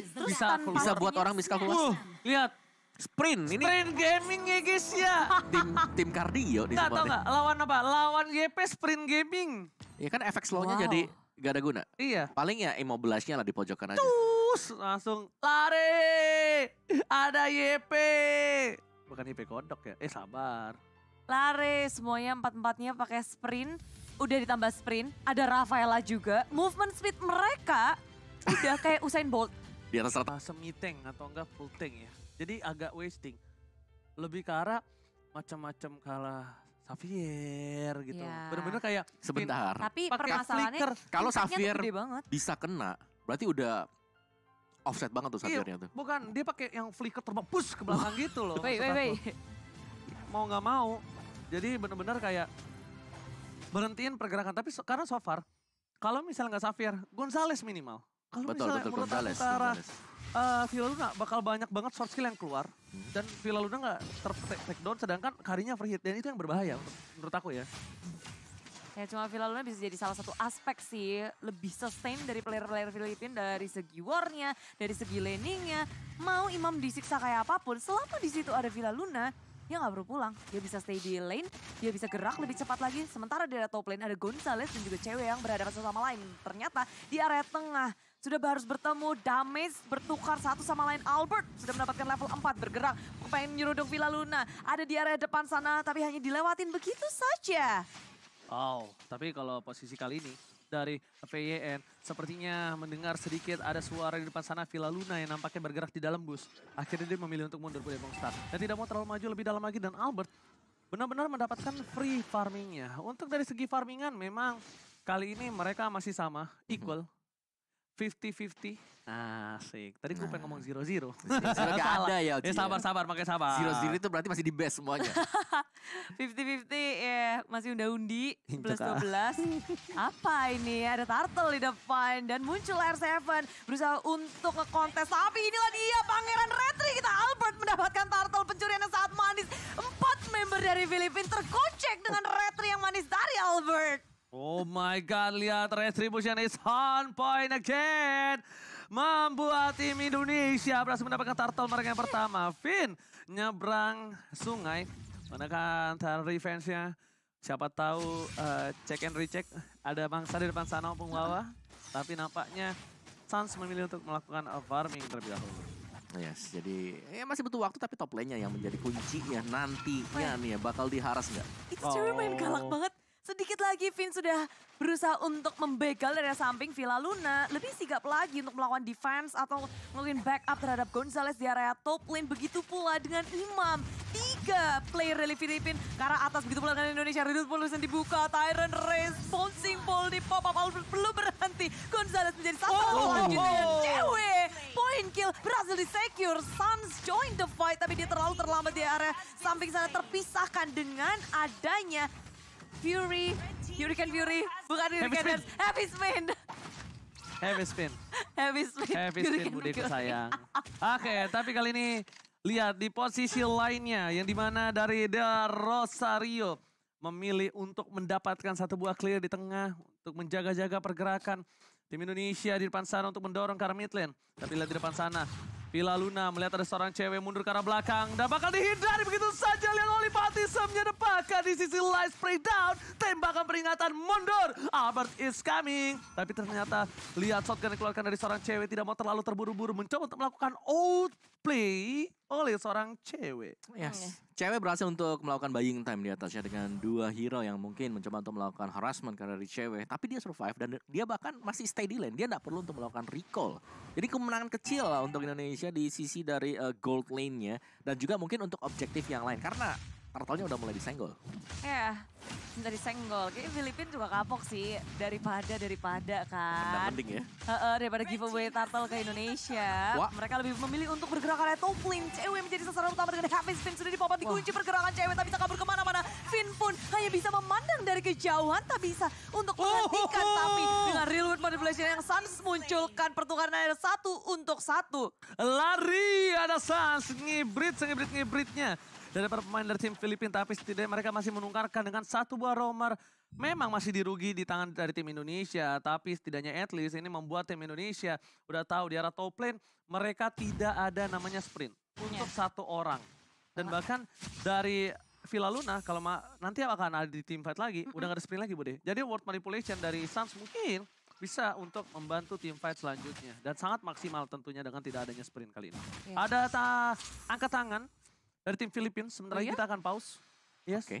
bisa bisa buat orang miskalkulasi. Uh, lihat sprint ini sprint gaming ya guys ya tim tim kardio di tau nggak lawan apa lawan GP sprint gaming ya kan efek slownya wow. jadi gak ada guna iya paling ya immobilize-nya lah di pojokan aja terus langsung lari ada YP bukan YP kodok ya eh sabar lari semuanya empat empatnya pakai sprint udah ditambah sprint ada Rafaela juga movement speed mereka udah kayak Usain Bolt di atas rata semi tank atau enggak full tank ya jadi agak wasting lebih ke arah macam-macam kalah Safir gitu. Ya. Bener-bener kayak sebentar. Tapi permasalahannya kalau Safir bisa kena, berarti udah offset banget tuh Safirnya iya, tuh. Bukan, dia pakai yang flicker terbang ke belakang gitu loh. Wait, wait, wait. Mau nggak mau. Jadi bener-bener kayak berhentiin pergerakan. Tapi karena so far, kalau misalnya nggak Safir, Gonzales minimal. Kalau misalnya betul, menurut Gonzales, ke arah uh, Luna bakal banyak banget short skill yang keluar. Hmm. Dan Villa Luna nggak ter take down sedangkan karinya free hit. Dan itu yang berbahaya menurut aku ya. Ya cuma Villa Luna bisa jadi salah satu aspek sih lebih sustain dari player-player Filipina dari segi warnya, dari segi laningnya. Mau Imam disiksa kayak apapun, selama di situ ada Villa Luna, dia nggak perlu pulang. Dia bisa stay di lane, dia bisa gerak lebih cepat lagi. Sementara di area top lane ada Gonzales dan juga cewek yang berhadapan satu sama lain. Ternyata di area tengah sudah harus bertemu, damage bertukar satu sama lain. Albert sudah mendapatkan level 4 bergerak. Pengen nyeruduk Villa Luna. Ada di area depan sana tapi hanya dilewatin begitu saja. Wow, tapi kalau posisi kali ini dari pyn Sepertinya mendengar sedikit ada suara di depan sana Villa Luna yang nampaknya bergerak di dalam bus. Akhirnya dia memilih untuk mundur dari Bong Dan tidak mau terlalu maju lebih dalam lagi dan Albert benar-benar mendapatkan free farmingnya. Untuk dari segi farmingan memang kali ini mereka masih sama, equal fifty fifty asik tadi gue nah. pengen ngomong zero zero zero gak ada ya Oji ya, ya sabar sabar pakai sabar zero zero itu berarti masih di best semuanya fifty fifty ya masih unda undi plus 12. apa ini ada turtle di depan dan muncul R7 berusaha untuk ngekontes tapi inilah dia pangeran retri kita Albert mendapatkan turtle pencurian yang sangat manis empat member dari Filipina terkocek dengan retri yang manis dari Albert Oh my god, lihat retribution is on point again. Membuat tim Indonesia berhasil mendapatkan turtle mereka yang pertama. Finn nyebrang sungai. Menekan turtle revenge-nya. Siapa tahu uh, check and recheck. Ada bangsa di depan sana bawah. Tapi nampaknya Sans memilih untuk melakukan farming terlebih dahulu. Yes, jadi ya masih butuh waktu tapi top lane-nya yang menjadi kuncinya nantinya nih ya bakal diharas nggak? Itu cewek main galak oh. banget. Sedikit lagi Vin sudah berusaha untuk membegal dari samping Villa Luna. Lebih sigap lagi untuk melawan defense atau melakukan backup terhadap Gonzales di area top lane. Begitu pula dengan Imam. Tiga player dari Filipin karena atas. Begitu pula dengan Indonesia. Ridut Polusen dibuka. Tyron responsing ball di pop up. Belum berhenti. Gonzales menjadi satu oh, selanjutnya. Oh. Dewe. Point kill. Berhasil di secure Suns join the fight. Tapi dia terlalu terlambat di area samping sana. Terpisahkan dengan adanya Fury, Fury Hurricane Fury, bukan Hurricane Dance, Heavy Spin. Heavy Spin. Heavy Spin. Heavy Spin, kan Budi kesayang. Oke, okay, tapi kali ini lihat di posisi lainnya yang dimana dari The Rosario memilih untuk mendapatkan satu buah clear di tengah untuk menjaga-jaga pergerakan tim Indonesia di depan sana untuk mendorong ke arah mid lane. Tapi lihat di depan sana, Villa Luna melihat ada seorang cewek mundur ke arah belakang dan bakal dihindari begitu saja. Lihat Pati Olipati depakan di sisi Light Spray Down. Tembakan peringatan mundur. Albert is coming. Tapi ternyata lihat shotgun yang dikeluarkan dari seorang cewek tidak mau terlalu terburu-buru. Mencoba untuk melakukan play oleh seorang cewek. Yes. Cewek berhasil untuk melakukan buying time di atasnya dengan dua hero yang mungkin mencoba untuk melakukan harassment karena dari cewek, tapi dia survive dan dia bahkan masih stay di lane. Dia tidak perlu untuk melakukan recall. Jadi kemenangan kecil lah untuk Indonesia di sisi dari uh, gold lane-nya dan juga mungkin untuk objektif yang lain karena turtle-nya udah mulai disenggol. Iya, yeah, dari senggol. Kayaknya Filipin juga kapok sih daripada daripada kan. penting ya. Uh, uh, daripada giveaway turtle ke Indonesia. Wah. Mereka lebih memilih untuk bergerak oleh Toplin. Cewek menjadi sasaran utama dengan Happy Spin sudah dipopat dikunci pergerakan cewek tak bisa kabur kemana-mana. Finn pun hanya bisa memandang dari kejauhan tak bisa untuk oh. menghentikan. Oh. Tapi dengan real world Manipulation yang Sans munculkan pertukaran ada satu untuk satu. Lari ada Sans ngibrit ngibrit ngibritnya dari para pemain dari tim Filipina tapi setidaknya mereka masih menungkarkan dengan satu buah romer memang masih dirugi di tangan dari tim Indonesia tapi setidaknya at least ini membuat tim Indonesia udah tahu di arah top lane mereka tidak ada namanya sprint untuk satu orang dan bahkan dari Villa Luna kalau nanti akan ada di tim fight lagi mm -hmm. udah gak ada sprint lagi Bude jadi word manipulation dari Suns mungkin bisa untuk membantu tim fight selanjutnya dan sangat maksimal tentunya dengan tidak adanya sprint kali ini. Yeah. Ada ta angkat tangan dari tim Filipina. Sebentar oh lagi oh, kita akan pause. Yes. Oke. Okay.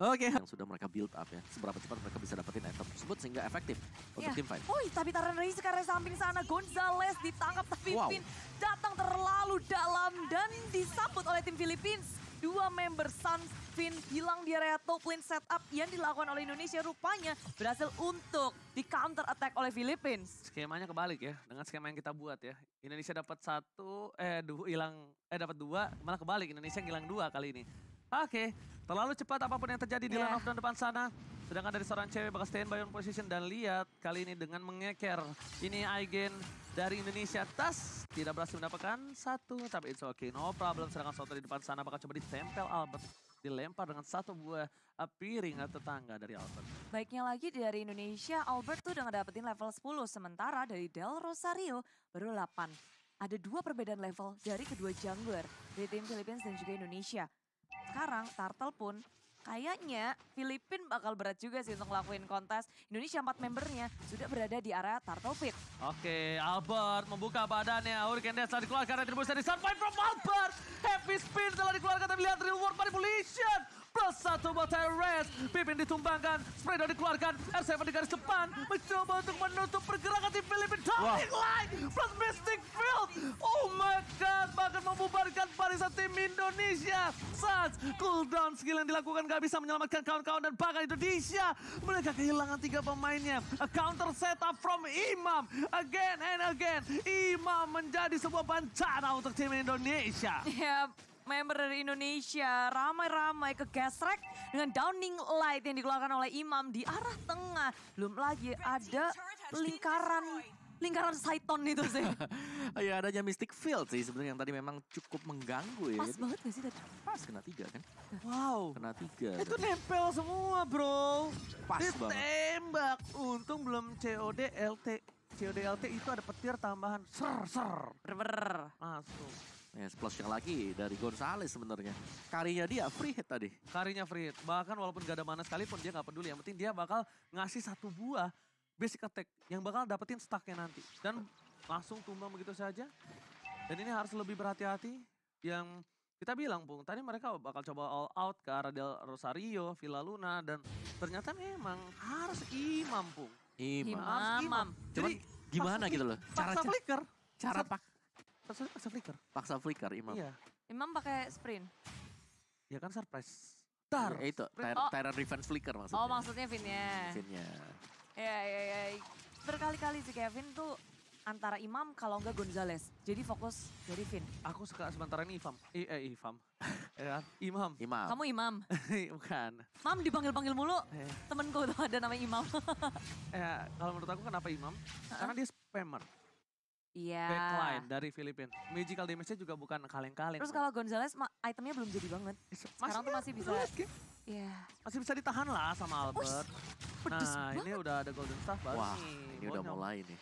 Oke. Okay. Yang sudah mereka build up ya. Seberapa cepat mereka bisa dapetin item tersebut sehingga efektif untuk yeah. tim fight. Oh, tapi taran dari sekarang samping sana Gonzales ditangkap tapi wow. Pin datang terlalu dalam dan disambut oleh tim Philippines. Dua member Suns Vin hilang di area top lane setup yang dilakukan oleh Indonesia rupanya berhasil untuk di counter attack oleh Philippines. Skemanya kebalik ya dengan skema yang kita buat ya. Indonesia dapat satu eh dua hilang eh dapat dua malah kebalik Indonesia hilang dua kali ini. Oke, okay. terlalu cepat apapun yang terjadi di yeah. line of dan depan sana. Sedangkan dari seorang cewek bakal stay in by on position dan lihat kali ini dengan mengeker. Ini Aigen dari Indonesia tas tidak berhasil mendapatkan satu tapi it's okay no problem sedangkan Soto di depan sana bakal coba ditempel Albert dilempar dengan satu buah eh, piring tetangga dari Albert. Baiknya lagi dari Indonesia, Albert tuh udah ngedapetin level 10, sementara dari Del Rosario baru 8. Ada dua perbedaan level dari kedua jungler, dari tim Philippines dan juga Indonesia. Sekarang Turtle pun kayaknya Filipin bakal berat juga sih untuk ngelakuin kontes. Indonesia empat membernya sudah berada di area Turtle Pit. Oke, Albert membuka badannya. Hurricane Dance telah dikeluarkan. Retribution di Sunfight from Albert. Heavy Spin telah dikeluarkan. Tapi lihat Reward Manipulation plus satu buat Teres. Pipin ditumbangkan, Spreader dikeluarkan, R7 di garis depan, mencoba untuk menutup pergerakan tim Filipin. Dominic Line plus Mystic Field. Oh my God, bahkan membubarkan barisan tim Indonesia. Sans, cooldown skill yang dilakukan gak bisa menyelamatkan kawan-kawan dan bahkan Indonesia. Mereka kehilangan tiga pemainnya. A counter setup from Imam. Again and again, Imam menjadi sebuah bencana untuk tim Indonesia. Yep member dari Indonesia ramai-ramai ke gasrek dengan downing light yang dikeluarkan oleh imam di arah tengah. Belum lagi ada lingkaran lingkaran Saiton itu sih. ya adanya Mystic Field sih sebenarnya yang tadi memang cukup mengganggu ya. Pas banget gak sih tadi? Pas kena tiga kan? Wow. Kena tiga. Itu kan? nempel semua bro. Pas Ditembak. banget. Tembak. Untung belum COD LT. COD LT itu ada petir tambahan. Ser ser. Ber. Masuk. Ya, plus yang lagi dari Gonzales sebenarnya. Karinya dia free hit tadi. Karinya free hit. Bahkan walaupun gak ada mana sekalipun dia gak peduli. Yang penting dia bakal ngasih satu buah basic attack yang bakal dapetin stacknya nanti. Dan langsung tumbang begitu saja. Dan ini harus lebih berhati-hati. Yang kita bilang Bung, tadi mereka bakal coba all out ke arah Del Rosario, Villa Luna. Dan ternyata memang harus imam Bung. Imam. imam. Jadi, gimana gitu loh? Cara, cara, cara pak Paksa, paksa flicker. Paksa flicker Imam. Iya. Imam pakai sprint. Ya kan surprise. Tar. Ya, itu, ter oh. revenge Flicker maksudnya. Oh maksudnya Vinnya. Vinnya. Iya, iya, iya. Berkali-kali sih Kevin tuh antara Imam kalau enggak Gonzales. Jadi fokus dari Vin. Aku suka sementara ini Imam. I, eh, Imam. ya, kan? Imam. Imam. Kamu Imam? Bukan. Mam dipanggil-panggil mulu. Eh. Temenku tuh ada namanya Imam. eh, kalau menurut aku kenapa Imam? Karena dia spammer. Iya. Backline dari Filipina. Magical damage-nya juga bukan kaleng-kaleng. Terus kalau Gonzales itemnya belum jadi banget. Sekarang masih tuh ya? masih bisa. Iya. Masih bisa ditahan lah sama Albert. nah, ini udah ada Golden Staff baru Wah, nih. ini udah mulai nih.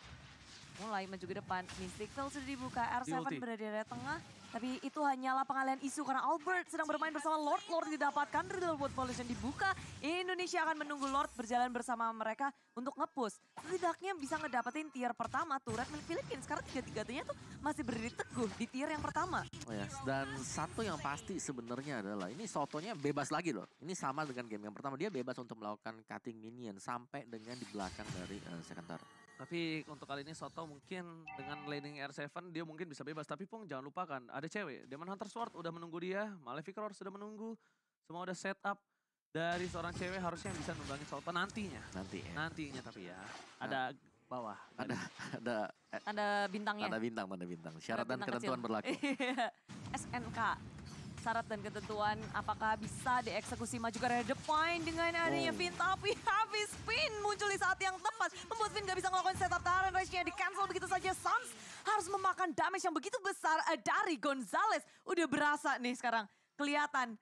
Mulai maju ke depan. Mystic Veil sudah dibuka. R7 berada di tengah. Tapi itu hanyalah pengalian isu karena Albert sedang bermain bersama Lord. Lord didapatkan, World Pollution dibuka. Indonesia akan menunggu Lord berjalan bersama mereka untuk ngepus. Setidaknya bisa ngedapetin tier pertama turret milik Philippines. Karena tiga-tiganya tuh masih berdiri teguh di tier yang pertama. Oh yes. Ya, dan satu yang pasti sebenarnya adalah ini Sotonya bebas lagi loh. Ini sama dengan game yang pertama. Dia bebas untuk melakukan cutting minion sampai dengan di belakang dari uh, tapi untuk kali ini Soto mungkin dengan laning R7 dia mungkin bisa bebas. Tapi Pong jangan lupakan ada cewek. Demon Hunter Sword udah menunggu dia. Malefic Roar sudah menunggu. Semua udah set up. Dari seorang cewek harusnya yang bisa nunggangin Soto nantinya. Nanti ya. Nantinya tapi ya. Ada nah. bawah. Ada ada eh, ada bintangnya. Ada bintang, ada bintang. Syarat ada bintang dan ketentuan kecil. berlaku. SNK. syarat dan ketentuan apakah bisa dieksekusi maju karena the point dengan adanya pin oh. tapi habis pin muncul di saat yang tepat membuat Finn gak bisa ngelakuin setup tahanan race nya di cancel begitu saja Sans harus memakan damage yang begitu besar eh, dari Gonzales udah berasa nih sekarang kelihatan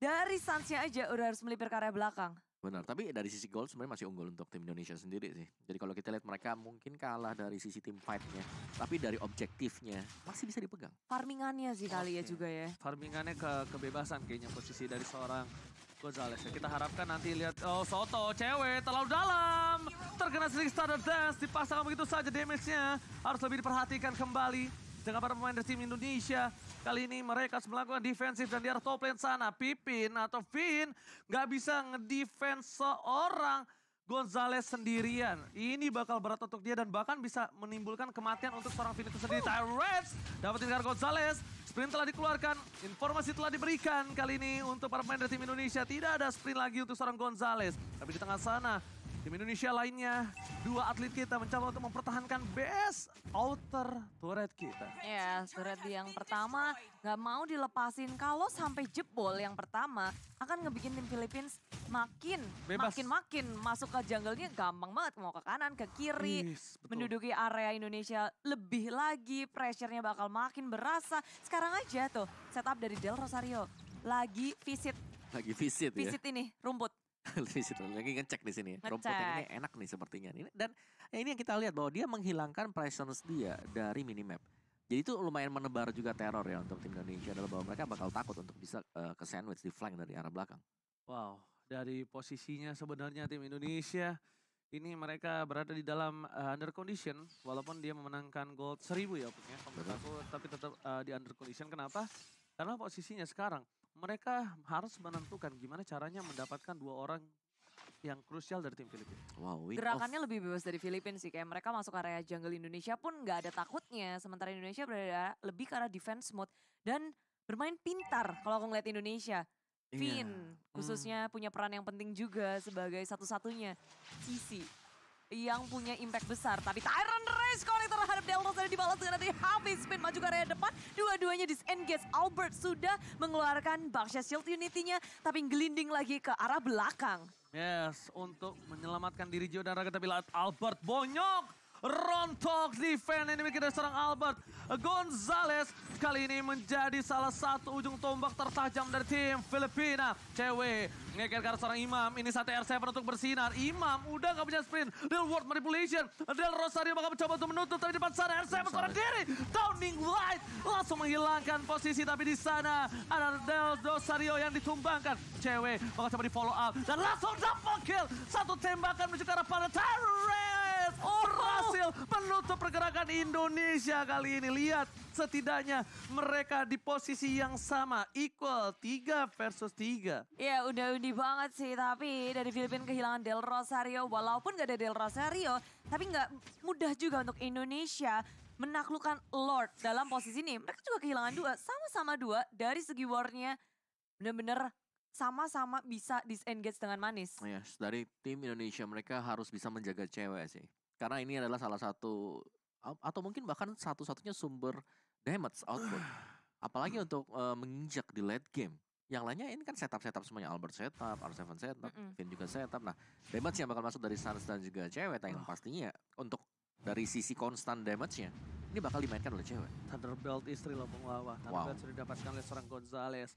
dari samsnya aja udah harus melipir ke karya belakang Benar, tapi dari sisi gol sebenarnya masih unggul untuk tim Indonesia sendiri sih. Jadi kalau kita lihat mereka mungkin kalah dari sisi tim fight-nya, tapi dari objektifnya masih bisa dipegang. Farmingannya sih kali ya juga ya. Farmingannya ke kebebasan kayaknya posisi dari seorang Gonzales ya. Kita harapkan nanti lihat oh Soto cewek terlalu dalam. Terkena sering starter dance dipasang begitu saja damage-nya. Harus lebih diperhatikan kembali dengan para pemain dari tim Indonesia. Kali ini mereka harus melakukan defensif dan di arah top lane sana. Pipin atau Vin nggak bisa ngedefense seorang Gonzales sendirian. Ini bakal berat untuk dia dan bahkan bisa menimbulkan kematian untuk seorang Vin itu sendiri. Tyrese dapat kartu Gonzales. Sprint telah dikeluarkan, informasi telah diberikan kali ini untuk para pemain dari tim Indonesia. Tidak ada sprint lagi untuk seorang Gonzales. Tapi di tengah sana, Tim Indonesia lainnya, dua atlet kita mencoba untuk mempertahankan best outer turret kita. Ya, yes, turret yang pertama nggak mau dilepasin. Kalau sampai jebol yang pertama, akan ngebikin tim Philippines makin makin makin masuk ke jungle-nya gampang banget mau ke kanan ke kiri yes, menduduki area Indonesia lebih lagi pressure-nya bakal makin berasa sekarang aja tuh setup dari Del Rosario lagi visit lagi visit ya. visit ya? ini rumput di situ lagi ngecek di sini. Ya. Ngecek. yang ini enak nih sepertinya. Ini dan ini yang kita lihat bahwa dia menghilangkan presence dia dari minimap. Jadi itu lumayan menebar juga teror ya untuk tim Indonesia adalah bahwa mereka bakal takut untuk bisa uh, ke sandwich di flank dari arah belakang. Wow, dari posisinya sebenarnya tim Indonesia ini mereka berada di dalam uh, under condition walaupun dia memenangkan gold seribu ya punya tapi tetap uh, di under condition kenapa? Karena posisinya sekarang mereka harus menentukan gimana caranya mendapatkan dua orang yang krusial dari tim Filipina. Wow, Gerakannya of... lebih bebas dari Filipina sih. Kayak mereka masuk area jungle Indonesia pun nggak ada takutnya. Sementara Indonesia berada lebih ke arah defense mode. Dan bermain pintar kalau aku ngeliat Indonesia. Vin iya. yeah. khususnya hmm. punya peran yang penting juga sebagai satu-satunya sisi yang punya impact besar. Tapi Tyron Rage kali terhadap Delta Rosario dibalas dengan nanti habis spin maju ke area depan. Dua-duanya disengage. Albert sudah mengeluarkan Baksha Shield unity tapi gelinding lagi ke arah belakang. Yes, untuk menyelamatkan diri Jordan Raga tapi Albert bonyok rontok defense ini dimiliki dari seorang Albert Gonzalez kali ini menjadi salah satu ujung tombak tertajam dari tim Filipina cewek ngeker karena seorang Imam ini satu R7 untuk bersinar Imam udah gak punya sprint Real World Manipulation Real Rosario bakal mencoba untuk menutup tapi di depan sana R7 seorang diri Downing Light langsung menghilangkan posisi tapi di sana ada Del Rosario yang ditumbangkan cewek bakal coba di follow up dan langsung double kill satu tembakan menuju ke arah pada Tyrell Rafael berhasil oh, menutup pergerakan Indonesia kali ini. Lihat setidaknya mereka di posisi yang sama equal 3 versus 3. Iya udah undi banget sih tapi dari Filipina kehilangan Del Rosario walaupun gak ada Del Rosario tapi gak mudah juga untuk Indonesia menaklukkan Lord dalam posisi ini. Mereka juga kehilangan dua sama-sama dua dari segi warnya bener-bener sama-sama bisa disengage dengan manis. Yes, dari tim Indonesia mereka harus bisa menjaga cewek sih. Karena ini adalah salah satu atau mungkin bahkan satu-satunya sumber damage output. Apalagi untuk uh, menginjak di late game. Yang lainnya ini kan setup-setup semuanya Albert setup, R7 setup, mm Finn juga setup. Nah, damage yang bakal masuk dari Suns dan juga cewek yang pastinya untuk dari sisi constant damage-nya ini bakal dimainkan oleh cewek. Thunderbolt istri lo penguawa. Thunderbolt wow. sudah didapatkan oleh seorang Gonzales.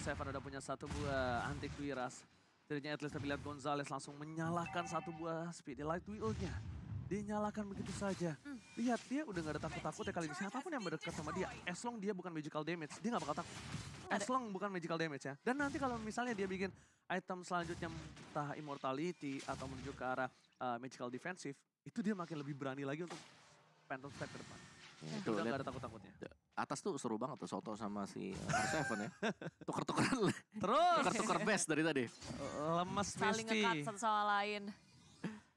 Seven ada punya satu buah anti Duiras. Jadinya Atlas terlihat Gonzales langsung menyalahkan satu buah Speedy Light Wheel-nya. Dinyalakan begitu saja. Lihat, dia udah gak ada takut-takutnya kali ini. Siapapun yang berdekat sama dia, as long dia bukan magical damage, dia gak bakal takut as long bukan magical damage ya. Dan nanti kalau misalnya dia bikin item selanjutnya entah immortality atau menuju ke arah uh, magical defensive, itu dia makin lebih berani lagi untuk phantom step ke depan. Iya. itu ada takut-takutnya. Ya, atas tuh seru banget tuh Soto sama si R7 ya. Tuker-tukeran. Terus. Tuker-tuker best dari tadi. Lemes Saling ngekat satu sama lain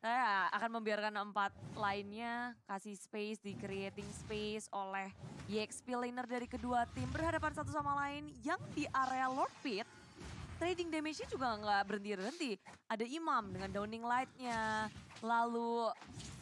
saya nah, akan membiarkan empat lainnya kasih space di creating space oleh EXP laner dari kedua tim berhadapan satu sama lain yang di area Lord Pit trading damage-nya juga nggak berhenti-berhenti. Ada Imam dengan downing light-nya, lalu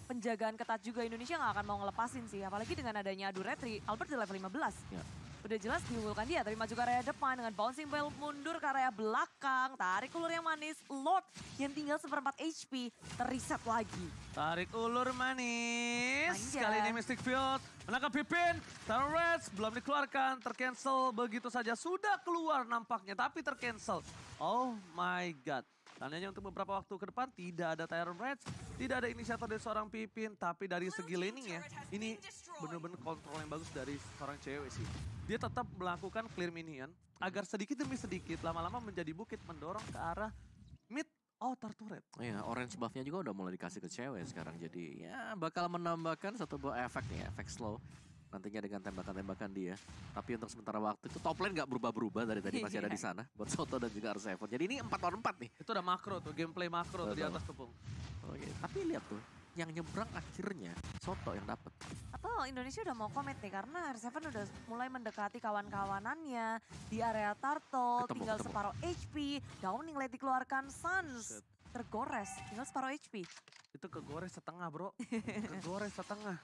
penjagaan ketat juga Indonesia nggak akan mau ngelepasin sih. Apalagi dengan adanya adu retri, Albert di level 15. Ya udah jelas diunggulkan dia. Tapi maju ke area depan dengan bouncing ball mundur ke area belakang. Tarik ulur yang manis. Lord yang tinggal seperempat HP teriset lagi. Tarik ulur manis. Manja. Kali ini Mystic Field menangkap Pipin. Taruh Reds belum dikeluarkan. Tercancel begitu saja. Sudah keluar nampaknya tapi tercancel. Oh my god. Tandanya untuk beberapa waktu ke depan tidak ada Tyron Reds, tidak ada inisiator dari seorang Pipin, tapi dari segi ya ini benar-benar kontrol yang bagus dari seorang cewek sih. Dia tetap melakukan clear minion agar sedikit demi sedikit lama-lama menjadi bukit mendorong ke arah mid Oh turret. Iya, orange buff-nya juga udah mulai dikasih ke cewek sekarang. Jadi ya bakal menambahkan satu buah efek nih, efek slow nantinya dengan tembakan-tembakan dia. Tapi untuk sementara waktu itu top lane nggak berubah-berubah dari tadi masih ada di iya. sana buat Soto dan juga Arseven. Jadi ini 4 lawan 4 nih. Itu udah makro tuh, gameplay makro tuh di atas tepung. Oke, tapi lihat tuh yang nyebrang akhirnya Soto yang dapet. Atau Indonesia udah mau komit nih karena R7 udah mulai mendekati kawan-kawanannya di area Turtle, ketemu, tinggal ketemu. separuh HP, Downing Lady dikeluarkan Suns tergores, tinggal separuh HP. Itu kegores setengah bro, kegores setengah.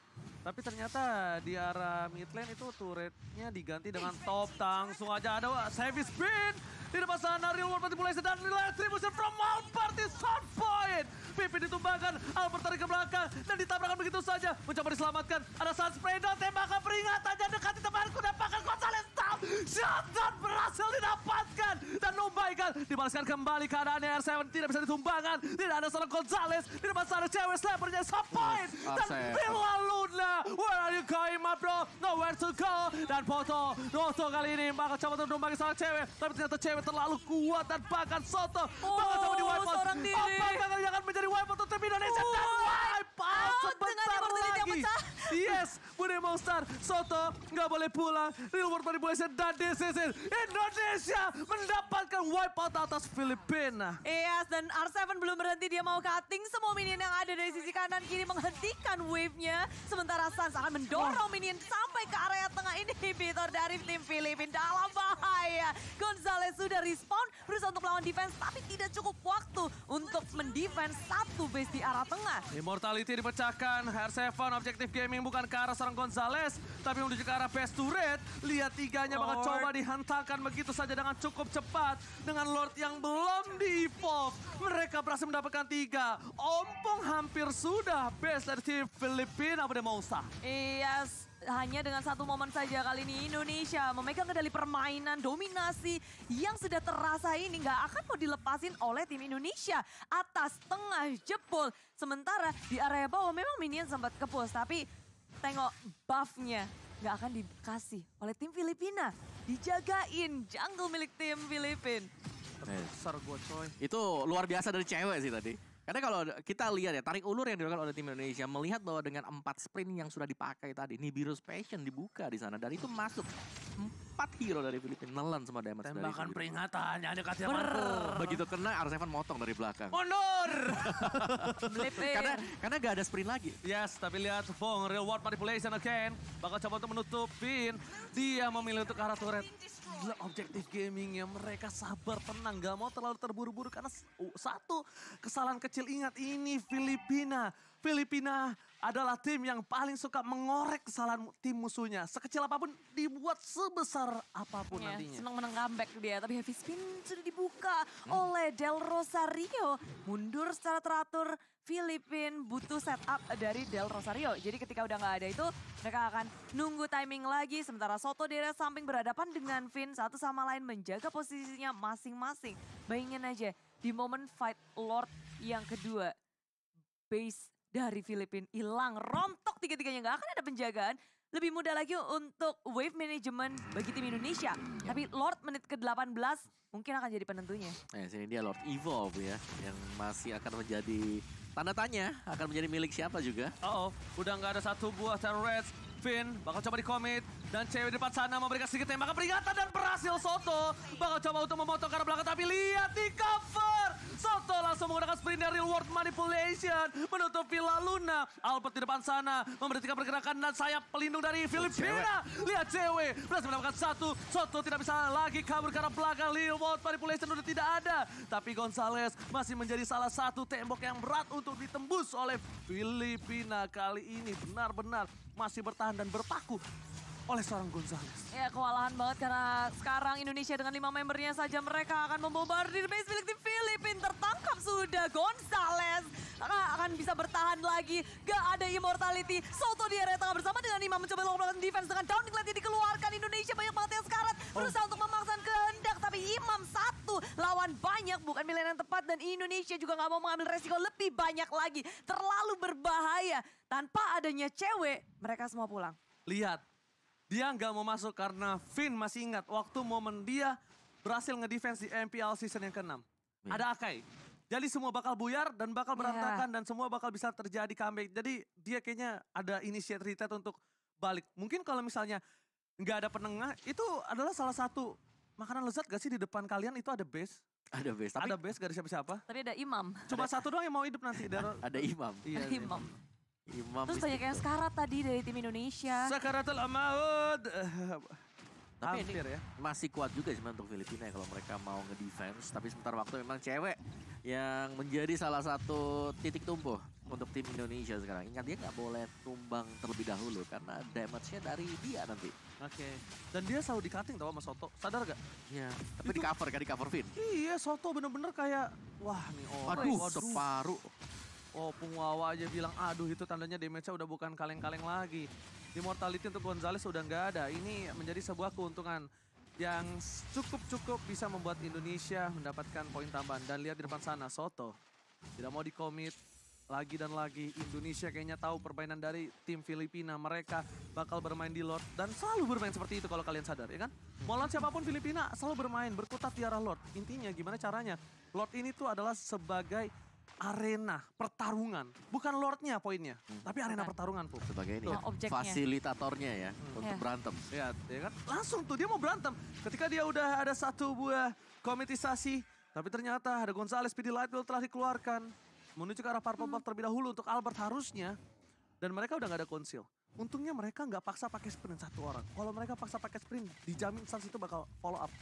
Tapi ternyata di arah mid lane itu turretnya diganti dengan top. Langsung aja ada service spin. Di depan sana Real World Party mulai sedang real attribution from all party. Shot point. Pipi ditumbangkan, Albert tarik ke belakang, dan ditabrakan begitu saja. Mencoba diselamatkan, ada Sunspreader, tembakan peringatan peringatannya dekati temanku, dan dapatkan Gonzales Tam. Shotgun berhasil didapatkan, dan god, Dibalaskan kembali keadaannya R7, tidak bisa ditumbangkan. Tidak ada seorang Gonzales, di depan sana cewek slampernya, point. Dan Dewa Luna, where Bro, bro Nowhere to go Dan foto, foto kali ini bakal coba untuk bagi sama cewek Tapi ternyata cewek terlalu kuat Dan bahkan Soto oh, Bakal coba di wipe out Opak gagal akan menjadi wipe out untuk tim Indonesia oh. Dan wipe cepat. Oh, yang lagi. yes, Bude Monster, Soto nggak boleh pulang. Real World Boys dan DCC. Indonesia mendapatkan wipeout atas Filipina. Yes, dan R7 belum berhenti. Dia mau cutting semua minion yang ada dari sisi kanan kiri menghentikan wave-nya. Sementara Sans akan mendorong minion sampai ke area tengah ini. inhibitor dari tim Filipina. Dalam bahaya. Gonzalez sudah respon berusaha untuk melawan defense, tapi tidak cukup waktu untuk mendefense satu base di arah tengah. Immortality Trinity dipecahkan. her Seven objektif gaming bukan ke arah seorang Gonzales. Tapi menuju ke arah best red. Lihat tiganya bakal oh. coba dihantarkan begitu saja dengan cukup cepat. Dengan Lord yang belum di evolve. Mereka berhasil mendapatkan tiga. Ompong hampir sudah best dari tim Filipina pada Mousa. Iya, yes hanya dengan satu momen saja kali ini Indonesia memegang kendali permainan dominasi yang sudah terasa ini nggak akan mau dilepasin oleh tim Indonesia atas tengah jebol sementara di area bawah memang minion sempat kepus tapi tengok buffnya nggak akan dikasih oleh tim Filipina dijagain jungle milik tim Filipina. Iya. Besar gue coy. Itu luar biasa dari cewek sih tadi. Karena kalau kita lihat ya tarik ulur yang dilakukan oleh tim Indonesia melihat bahwa dengan empat sprint yang sudah dipakai tadi, ini Nibiru's Passion dibuka di sana dan itu masuk empat hero dari Filipina nelan sama damage Tembakan dari peringatan yang dekat siapa? Begitu kena R7 motong dari belakang. Mundur. karena karena gak ada sprint lagi. Yes, tapi lihat Fong reward manipulation again. Bakal coba untuk menutupin Dia memilih untuk ke arah turret. Gila objektif gamingnya mereka sabar tenang gak mau terlalu terburu-buru karena satu kesalahan kecil ingat ini Filipina Filipina adalah tim yang paling suka mengorek kesalahan tim musuhnya. Sekecil apapun dibuat sebesar apapun yeah, nantinya. Senang menang comeback dia, tapi heavy spin sudah dibuka hmm. oleh Del Rosario. Mundur secara teratur, Filipin butuh setup dari Del Rosario. Jadi ketika udah nggak ada itu, mereka akan nunggu timing lagi. Sementara Soto di area samping berhadapan dengan Vin satu sama lain menjaga posisinya masing-masing. Bayangin aja, di momen fight Lord yang kedua, base dari Filipina hilang rontok tiga-tiganya nggak akan ada penjagaan lebih mudah lagi untuk wave management bagi tim Indonesia. Yep. Ya. Tapi Lord menit ke-18 mungkin akan jadi penentunya. Nah, sini dia Lord Evolve ya, yang masih akan menjadi tanda tanya, akan menjadi milik siapa juga. Uh oh, udah nggak ada satu buah turret bakal coba di dikomit dan cewek di depan sana memberikan sedikit tembakan peringatan dan berhasil Soto bakal coba untuk memotong karena belakang tapi lihat di cover Soto langsung menggunakan sprint dari Reward Manipulation menutup Villa Luna Albert di depan sana memberhentikan pergerakan dan sayap pelindung dari Filipina lihat cewek berhasil mendapatkan satu Soto tidak bisa lagi kabur karena belakang Reward Manipulation sudah tidak ada tapi Gonzales masih menjadi salah satu tembok yang berat untuk ditembus oleh Filipina kali ini benar-benar masih bertahan dan berpaku oleh seorang Gonzales. Ya kewalahan banget karena sekarang Indonesia dengan lima membernya saja mereka akan membombardir base milik tim Filipina Tertangkap sudah Gonzales. Karena akan bisa bertahan lagi. Gak ada immortality. Soto di area tengah bersama dengan Imam mencoba melakukan defense dengan down yang dikeluarkan. Indonesia banyak banget yang sekarat. Oh. Berusaha oh. untuk memaksakan kehendak. Tapi Imam satu lawan banyak bukan milenian tepat. Dan Indonesia juga gak mau mengambil resiko lebih banyak lagi. Terlalu berbahaya. Tanpa adanya cewek mereka semua pulang. Lihat dia nggak mau masuk karena Finn masih ingat waktu momen dia berhasil ngedefense di MPL season yang ke-6. Yeah. Ada Akai. Jadi semua bakal buyar dan bakal iya. berantakan yeah. dan semua bakal bisa terjadi comeback. Jadi dia kayaknya ada inisiatif untuk balik. Mungkin kalau misalnya nggak ada penengah, itu adalah salah satu makanan lezat gak sih di depan kalian itu ada base? Ada base. Tapi, ada base gak ada siapa-siapa. Tapi ada imam. Cuma ada. satu doang yang mau hidup nanti. Ada, ada imam. Iya, ada imam. imam. Imam Terus banyak yang sekarat tadi dari tim Indonesia. Sakaratul Maut. Tapi ini ya. masih kuat juga sih untuk Filipina ya kalau mereka mau ngedefense. Tapi sebentar waktu memang cewek yang menjadi salah satu titik tumbuh untuk tim Indonesia sekarang. Ingat dia nggak boleh tumbang terlebih dahulu karena damage-nya dari dia nanti. Oke. Okay. Dan dia selalu di cutting tau sama Soto. Sadar gak? Iya. Tapi di cover kan di cover Finn. Iya Soto bener-bener kayak wah nih orang. Aduh, waduh. separuh. Oh, Pungwawa aja bilang, aduh itu tandanya damage-nya udah bukan kaleng-kaleng lagi. Immortality untuk Gonzales udah nggak ada. Ini menjadi sebuah keuntungan yang cukup-cukup bisa membuat Indonesia mendapatkan poin tambahan. Dan lihat di depan sana, Soto. Tidak mau dikomit, lagi dan lagi Indonesia kayaknya tahu permainan dari tim Filipina mereka bakal bermain di Lord dan selalu bermain seperti itu kalau kalian sadar ya kan mau siapapun Filipina selalu bermain berkutat di arah Lord intinya gimana caranya Lord ini tuh adalah sebagai arena pertarungan. Bukan lordnya poinnya, hmm. tapi arena Bukan. pertarungan tuh Sebagai ini ya, fasilitatornya ya hmm. untuk yeah. berantem. Ya, ya kan? Langsung tuh dia mau berantem. Ketika dia udah ada satu buah komitisasi, tapi ternyata ada Gonzales PD Lightwell telah dikeluarkan. Menuju ke arah purple hmm. terlebih dahulu untuk Albert harusnya. Dan mereka udah gak ada konsil. Untungnya mereka nggak paksa pakai sprint satu orang. Kalau mereka paksa pakai sprint, dijamin Sans itu bakal follow up.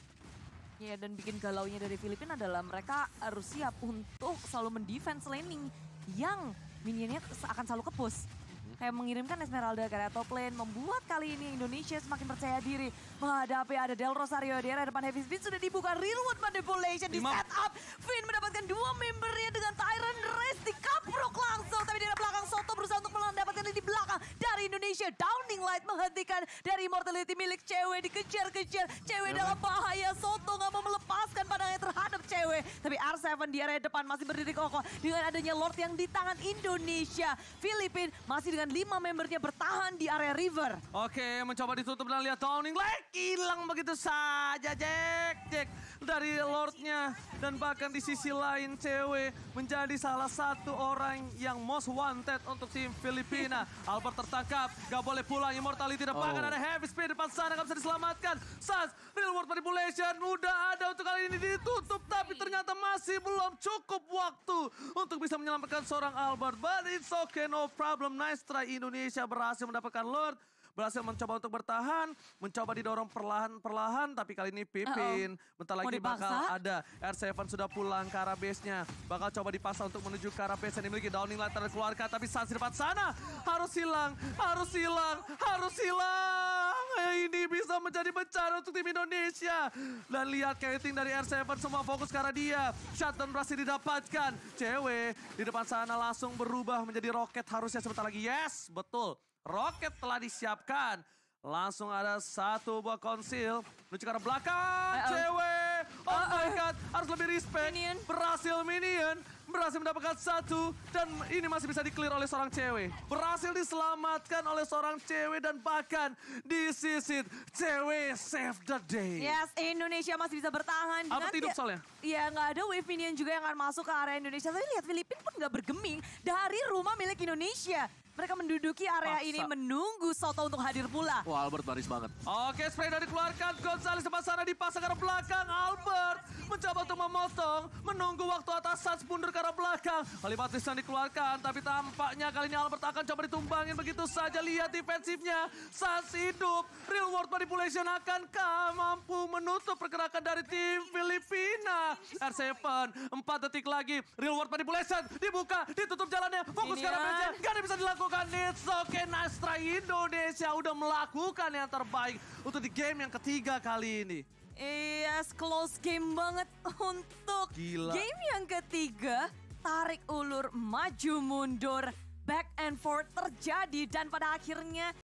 Iya dan bikin galaunya dari Filipina adalah mereka harus eh, siap untuk selalu mendefense laning yang minionnya akan selalu kepus. Mhm. Kayak mengirimkan Esmeralda ke area top lane, membuat kali ini Indonesia semakin percaya diri. Menghadapi ada Del Rosario di area depan Heavy Speed, sudah dibuka reward Manipulation, di set up. Finn mendapatkan dua membernya dengan Tyrant Race di ambruk langsung. Tapi dari belakang Soto berusaha untuk Dapatkan di belakang dari Indonesia. Downing Light menghentikan dari Immortality milik cewek. Dikejar-kejar. Cewek dalam bahaya. Soto nggak mau melepaskan pandangannya terhadap cewek. Tapi R7 di area depan masih berdiri kokoh. Dengan adanya Lord yang di tangan Indonesia. Filipin masih dengan lima membernya bertahan di area River. Oke, mencoba ditutup dan lihat Downing Light. Hilang begitu saja, Jack. Jack dari Lordnya. Dan bahkan di sisi lain cewek menjadi salah satu orang orang yang most wanted untuk tim Filipina. Albert tertangkap, gak boleh pulang. Immortality depan, oh. ada heavy speed depan sana, gak bisa diselamatkan. Sas, real world manipulation udah ada untuk kali ini ditutup. Tapi iya. ternyata masih belum cukup waktu untuk bisa menyelamatkan seorang Albert. But it's okay, no problem. Nice try Indonesia berhasil mendapatkan Lord berhasil mencoba untuk bertahan, mencoba didorong perlahan-perlahan tapi kali ini Pipin uh -oh. bentar lagi bakal ada R7 sudah pulang ke arah base-nya. Bakal coba dipaksa untuk menuju ke arah base yang dimiliki Downing Light terkeluarkan tapi Sans di depan sana harus hilang, harus hilang, harus hilang. Ini bisa menjadi bencana untuk tim Indonesia. Dan lihat kiting dari R7 semua fokus ke arah dia. Shutdown berhasil didapatkan. Cewek di depan sana langsung berubah menjadi roket harusnya sebentar lagi. Yes, betul. Roket telah disiapkan. Langsung ada satu buah konsil. Menuju ke arah belakang. Uh -oh. Cewek. Oh uh -oh. my god. Harus lebih respect. Minion. Berhasil minion. Berhasil mendapatkan satu. Dan ini masih bisa di-clear oleh seorang cewek. Berhasil diselamatkan oleh seorang cewek. Dan bahkan disisit. Cewek save the day. Yes. Indonesia masih bisa bertahan. Apa hidup ya- soalnya? Iya gak ada wave minion juga yang akan masuk ke area Indonesia. Tapi lihat Filipina pun gak bergeming. Dari rumah milik Indonesia. Mereka menduduki area Paksa. ini menunggu Soto untuk hadir pula. Wah Albert baris banget. Oke spray dari dikeluarkan. Gonzales depan sana dipasang ke arah belakang. Albert mencoba untuk memotong. Menunggu waktu atasan mundur ke arah belakang. Kalimat yang dikeluarkan. Tapi tampaknya kali ini Albert akan coba ditumbangin begitu saja. Lihat defensifnya. Sans hidup. Real world manipulation akan mampu menutup pergerakan dari tim Filipina. R7 4 detik lagi. Real world manipulation dibuka. Ditutup jalannya. Fokus ke arah meja. Gak ada bisa dilakukan melakukan It's Okay Try Indonesia udah melakukan yang terbaik untuk di game yang ketiga kali ini. Iya, yes, close game banget untuk Gila. game yang ketiga. Tarik ulur, maju mundur, back and forth terjadi dan pada akhirnya